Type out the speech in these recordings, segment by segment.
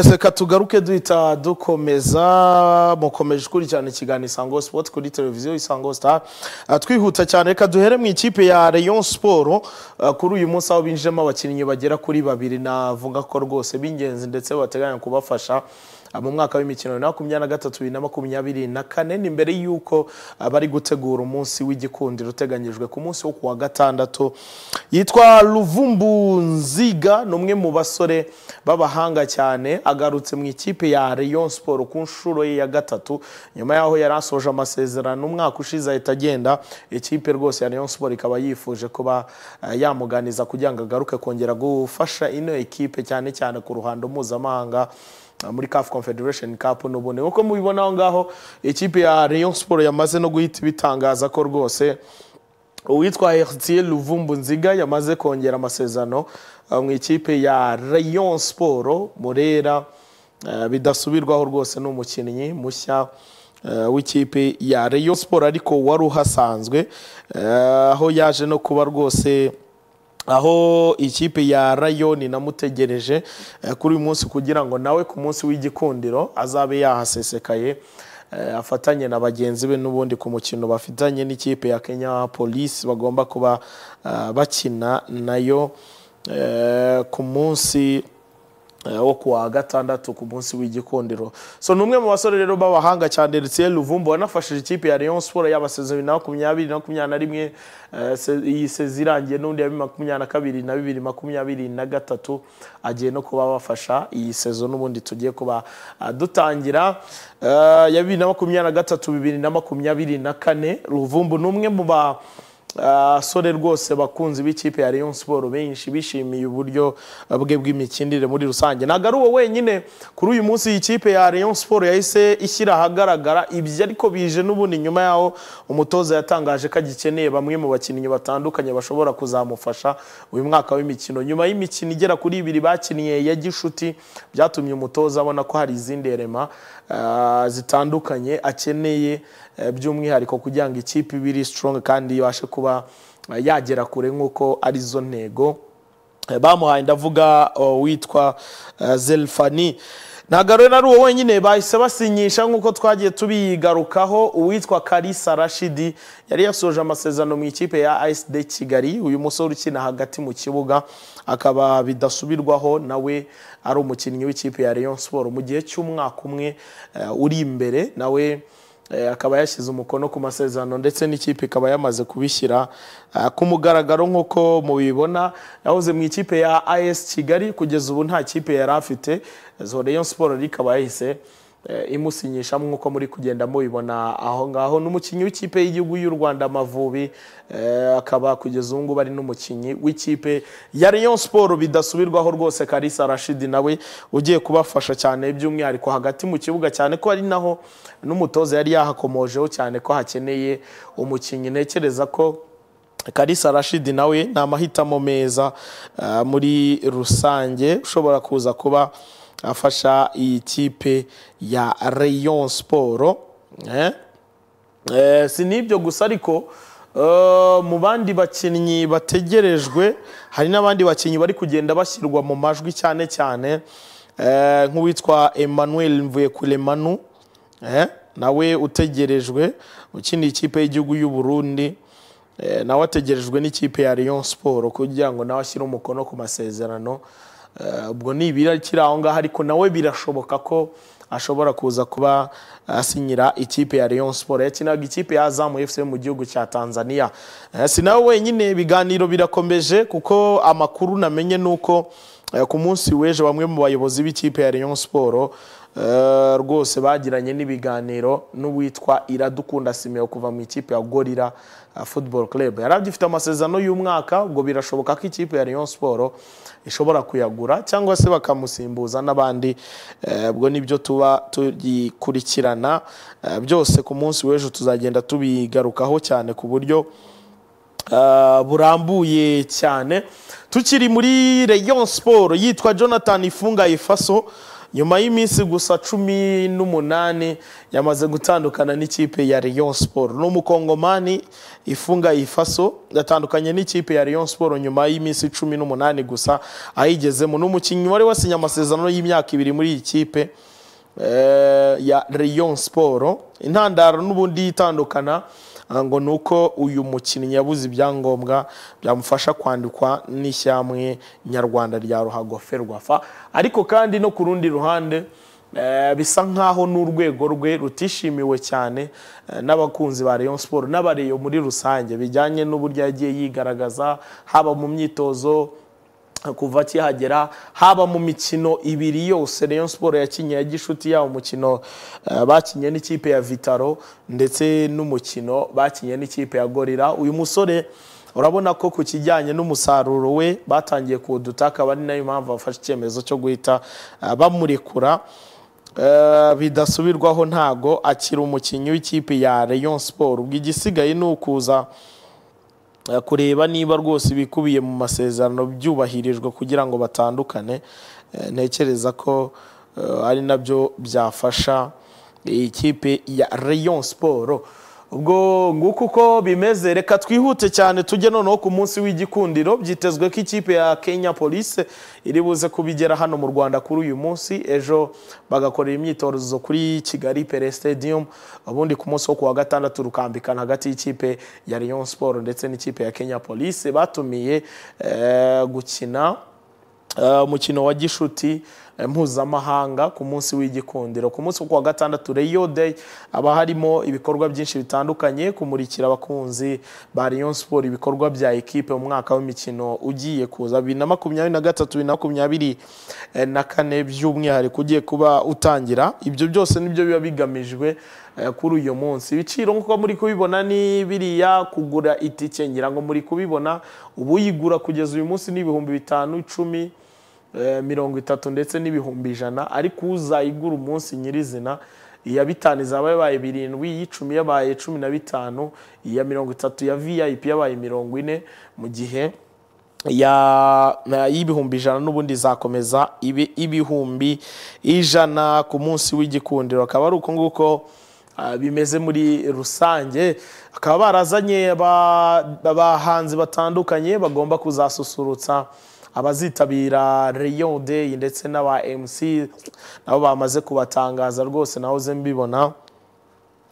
reka tugaruke duhita dukomeza mukomeje ukurikirana ikiganiro isango sipoti kuri televiziyo isango sita ah, twihuta cyane reka duhere mu ikipe ya Rayon siporo ah, kuri uyu munsi aho binjiyemo abakinnyi bagera kuri babiri navuga ko rwose b'ingenzi ndetse bateganya kubafasha ah, mu mwaka w'imikino bibiri na makumyabiri na gatatu bibiri na makumyabiri na kane ni mbere y'uko bari gutegura umunsi w'igikundiro uteganyijwe ku munsi wo kuwa gatandatu yitwa ruvumbu nziga ni umwe mu basore b'abahanga cyane agarutse mu ikipe ya Rayon Sport ku nshuro ye ya gatatu nyuma yaho yari asoje amasezerano umwaka ushize ahita agenda ikipe rwose ya Rayon Sport ikaba yifuje kuba eh, yamuganiza kugira ngo agaruke kongera gufasha ino ekipe cyane cyane ku ruhando mpuzamahanga eh, muri CAF Confederation Cup n'ubundi nk'uko mubibona aho ngaho ikipe ya Rayon Sport yamaze no guhita ibitangaza ko rwose uwitwa Heritier Luvumbu Nziga yamaze kongera amasezerano mu ikipe ya rayon siporo murera eh, bidasubirwaho rwose ni umukinnyi mushya eh, w'ikipe ya rayon siporo ariko wari uhasanzwe eh, aho yaje no kuba rwose aho ikipe ya Rayon namutegereje kuri uyu munsi kugira ngo nawe ku munsi w'igikundiro azabe yahasesekaye afatanye na bagenzi be n'ubundi ku mukino bafitanye n'ikipe ya kenya polisi bagomba kuba bakina nayo Eh, ku munsi eh, wo kuwa wa gatandatu ku munsi w'igikundiro so ni umwe mu basore rero b'abahanga cyane Etienne Luvumbu wanafashije ikipe ya Rayon Sport y'abasezerano bibiri na makumyabiri na makumyabiri na rimwe eh, iyi sezi irangiye n'undi ya bibiri makumyabiri na kabiri na bibiri makumyabiri na gatatu agiye no kuba bafasha iyi sezo n'ubundi tugiye kuba dutangira ya bibiri na makumyabiri na gatatu bibiri na makumyabiri na kane Luvumbu ni umwe mu ba abasore rwose bakunzi b'ikipe ya Rayon siporo benshi bishimiye uburyo uh, bwe bw'imikindire muri rusange ntabwo ari uwo wenyine kuri uyu munsi ikipe ya Rayon siporo yahise ishyira ahagaragara ibyo ariko bije n'ubundi nyuma yaho umutoza yatangaje ko agikeneye bamwe mu bakinnyi batandukanye bashobora kuzamufasha uyu mwaka w'imikino nyuma y'imikino igera kuri ibiri bakiniye ya gishuti byatumye umutoza abona ko hari izindi rema uh, zitandukanye akeneye Eh, by'umwihariko kugira ngo ikipe ibe iri sitorongi kandi ibashe kuba eh, yagera kure nk'uko ari zo ntego eh, bamuhaye ndavuga witwa zelfani ntabwo na ari uwo wenyine bahise basinyisha nk'uko twagiye tubiyigarukaho uwitwa karisa rashidi yari yasoje amasezerano mu ikipe ya de kigali uyu musore ukina hagati mu kibuga akaba bidasubirwaho nawe ari umukinnyi w'ikipe ya leon siporo mu gihe cy'umwaka umwe uri imbere nawe Eh, akaba yashyize umukono ku masezerano ndetse n'ikipe ikaba yamaze kubishyira eh, ku mugaragaro nk'uko mubibona yahoze mu ikipe ya as kigali kugeza ubu nta kipe yari afite eh, zoreyo siporo rikaba yahise Eh, imusinyishamo nk'uko muri kugenda mubibona aho ngaho n'umukinnyi w'ikipe y'igihugu y'u rwanda amavubi eh, akaba kugeza ubu ngubu ari n'umukinnyi w'ikipe ya Rayon siporo bidasubirwaho rwose karisa rashidi nawe ugiye kubafasha cyane by'umwihariko hagati mu kibuga cyane ko ari naho n'umutoza yari yahakomojeho cyane ko hakeneye umukinnyi ntekereza ko karisa rashidi nawe ni amahitamo meza eh, muri rusange ushobora kuza kuba afasha iyi kipe ya Rayon siporo eh? eh, si n'ibyo gusa ariko eh, mu bandi bakinnyi bategerejwe hari n'abandi bakinnyi bari kugenda bashyirwa mu majwi cyane cyane nk'uwitwa emmanuel mvuyekuremanu nawe utegerejwe ukina ikipe y'igihugu y'u Burundi nawe ategerejwe n'ikipe ya Rayon siporo kugira ngo nawe ashyire umukono ku masezerano Eh, ubwo ni ibira kiri aho ngaho ariko nawe birashoboka ko ashobora kuza kuba asinyira ikipe ya Rayon Sport yakinaga ikipe ya Azam FC mu gihugu cya Tanzania eh, si nawe wenyine ibiganiro birakomeje kuko amakuru namenye nuko Eh, ku munsi w'ejo bamwe mu bayobozi b'ikipe ya Rayon siporo eh, rwose bagiranye n'ibiganiro n'uwitwa iradukunda simeho kuva mu ikipe ya gorira eh, football club yari agifite amasezerano y'umwaka ubwo birashoboka ko ikipe ya Rayon siporo ishobora kuyagura cyangwa se bakamusimbuza n'abandi ubwo nibyo tuba tugikurikirana byose ku munsi w'ejo tuzagenda tubigarukaho cyane ku buryo Ah, burambuye cyane tukiri muri Rayon siporo yitwa jonathan ifunga ifaso nyuma y'iminsi gusa cumi n'umunani yamaze gutandukana n'ikipe ya Rayon siporo ni umukongomani ifunga ifaso yatandukanye n'ikipe ya Rayon siporo nyuma y'iminsi cumi n'umunani gusa ayigezemo n'umukinnyi wari wasinye amasezerano y'imyaka ibiri muri iyi kipe eh, ya Rayon siporo intandaro n'ubundi yitandukana ngo ni uko uyu mukinnyi yabuze ibyangombwa byamufasha kwandikwa n'ishyamwe nyarwanda rya ruhago ferwafa ariko kandi no ku rundi ruhande eh, bisa nkaho n'urwego rwe rutishimiwe cyane eh, n'abakunzi ba Rayon siporo n'abareyo muri rusange bijyanye n'uburyo yagiye yigaragaza haba mu myitozo kuva kihagera haba mu mikino ibiri yose Rayon siporo yakinnye ya gishuti yaba umukino eh, bakinnye n'ikipe ya vitaro ndetse n'umukino bakinnye n'ikipe ya gorira uyu musore urabona ko ku kijyanye n'umusaruro we batangiye kuwuduta akaba ari nayo mpamvu bafashe icyemezo cyo guhita eh, bamurekura eh, bidasubirwaho ntago akiri umukinnyi w'ikipe ya Rayon siporo ubwo igisigaye ni ukuza Eh, kureba niba rwose ibikubiye mu masezerano byubahirijwe kugira ngo batandukane eh, ntekereza ko eh, ari nabyo byafasha ikipe ya Rayon Sport ubwo nguko uko bimeze reka twihute cyane tujye noneho ku munsi w'igikundiro byitezwe ko ikipe ya kenya polisi iri buze kubigera hano mu rwanda kuri uyu munsi ejo bagakorera imyitozo kuri kigali pere stadium ubundi ku munsi wo ku wa gatandatu rukambikana hagati y'ikipe ya Lyon siporo ndetse n'ikipe ya kenya polisi batumiye eh, gukina eh, umukino wa gishuti Eh, mpuzamahanga ku munsi w'igikundiro ku munsi wa gatandatu reyo deyi haba harimo ibikorwa byinshi bitandukanye kumurikira abakunzi ba riyo siporo ibikorwa bya ekipe mu mwaka w'imikino ugiye kuza bibiri na makumyabiri na gatatu bibiri na makumyabiri eh, na kane by'umwihariko ugiye kuba utangira ibyo byose nibyo biba bigamijwe eh, kuri uyu munsi ibiciro nk'uko muri kubibona ni biriya kugura itike ngira ngo muri kubibona ubu uyigura kugeza uyu munsi ni ibihumbi bitanu icumi Eh, mirongo itatu ndetse n'ibihumbi ijana ariko uzayigura umunsi nyirizina iya bitanu izaba yabaye birindwi y'icumi yabaye cumi na bitanu iya mirongo itatu ya vip yabaye mirongo ine mu gihe y'ibihumbi ijana n'ubundi izakomeza ibihumbi ijana ku munsi w'igikundiro akaba ari uko nguko ah, bimeze muri rusange bakaba barazanye abahanzi batandukanye bagomba kuzasusurutsa abazitabira Rayon Day ndetse n'aba MC nabo bamaze kubatangaza rwose naho ze mbibona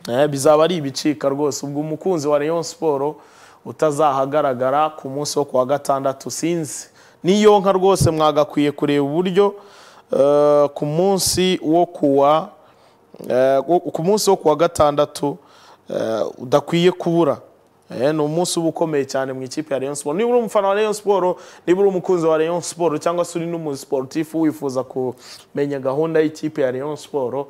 eh, bizaba ari ibicika rwose ubwo umukunzi wa Rayon Sport utazahagaragara ku munsi wo kuwa gatandatu sinzi niyonka rwose mwagakwiye kureba uburyo eh, ku munsi wo kuwa eh, ku munsi wo kuwa gatandatu udakwiye kubura Eh, ni umunsi uba ukomeye cyane mu ikipe ya Rayon Sport niba uri umufana wa Rayon Sport niba uri umukunzi wa Rayon Sport cyangwa se uri n'umusiporutifu wifuza kumenya gahunda y'ikipe ya Rayon Sport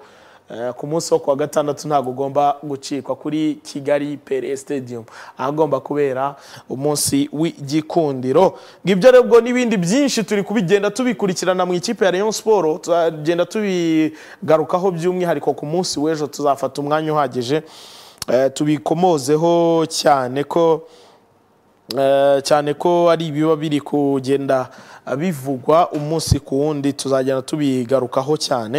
eh, ku munsi wo kuwa gatandatu ntabwo ugomba gucikwa kuri kigali pere stadium ahagomba kubera umunsi w'igikundiro ngibyo rero n'ibindi byinshi turi kubigenda tubikurikirana mu ikipe ya Rayon Sport tugenda tubigarukaho by'umwihariko ku munsi w'ejo tuzafata umwanya uhagije Eh, tubikomozeho cyane ko eh, cyane ko ari ibiba biri kugenda bivugwa umunsi ku wundi tuzagenda tubigarukaho cyane